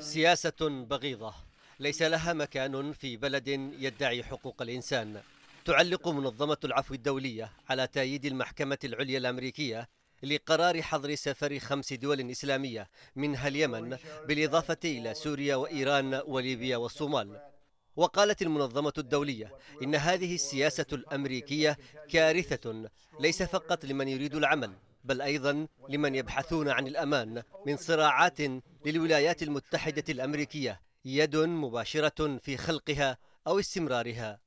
سياسة بغيضة ليس لها مكان في بلد يدعي حقوق الإنسان تعلق منظمة العفو الدولية على تأييد المحكمة العليا الأمريكية لقرار حظر سفر خمس دول إسلامية منها اليمن بالإضافة إلى سوريا وإيران وليبيا والصومال وقالت المنظمة الدولية إن هذه السياسة الأمريكية كارثة ليس فقط لمن يريد العمل بل أيضا لمن يبحثون عن الأمان من صراعات للولايات المتحدة الأمريكية يد مباشرة في خلقها أو استمرارها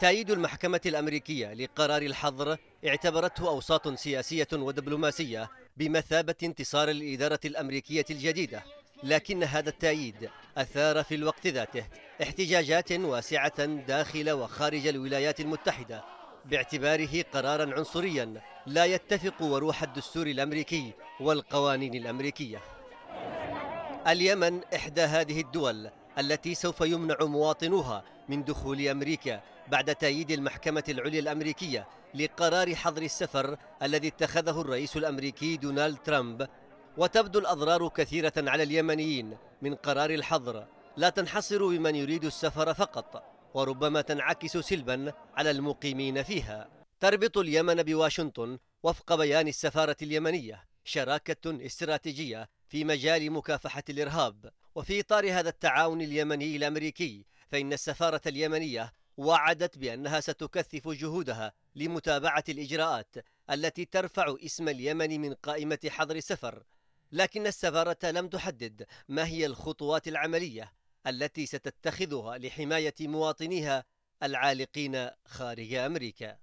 تأييد المحكمة الأمريكية لقرار الحظر اعتبرته أوساط سياسية ودبلوماسية بمثابة انتصار الإدارة الأمريكية الجديدة لكن هذا التأييد أثار في الوقت ذاته احتجاجات واسعة داخل وخارج الولايات المتحدة باعتباره قرارا عنصريا لا يتفق وروح الدستور الامريكي والقوانين الامريكيه. اليمن احدى هذه الدول التي سوف يمنع مواطنوها من دخول امريكا بعد تأييد المحكمة العليا الأمريكية لقرار حظر السفر الذي اتخذه الرئيس الأمريكي دونالد ترامب وتبدو الأضرار كثيرة على اليمنيين من قرار الحظر لا تنحصر بمن يريد السفر فقط وربما تنعكس سلبا على المقيمين فيها تربط اليمن بواشنطن وفق بيان السفارة اليمنية شراكة استراتيجية في مجال مكافحة الإرهاب وفي إطار هذا التعاون اليمني الأمريكي فإن السفارة اليمنية وعدت بأنها ستكثف جهودها لمتابعة الإجراءات التي ترفع اسم اليمن من قائمة حظر السفر لكن السفارة لم تحدد ما هي الخطوات العملية التي ستتخذها لحماية مواطنيها العالقين خارج أمريكا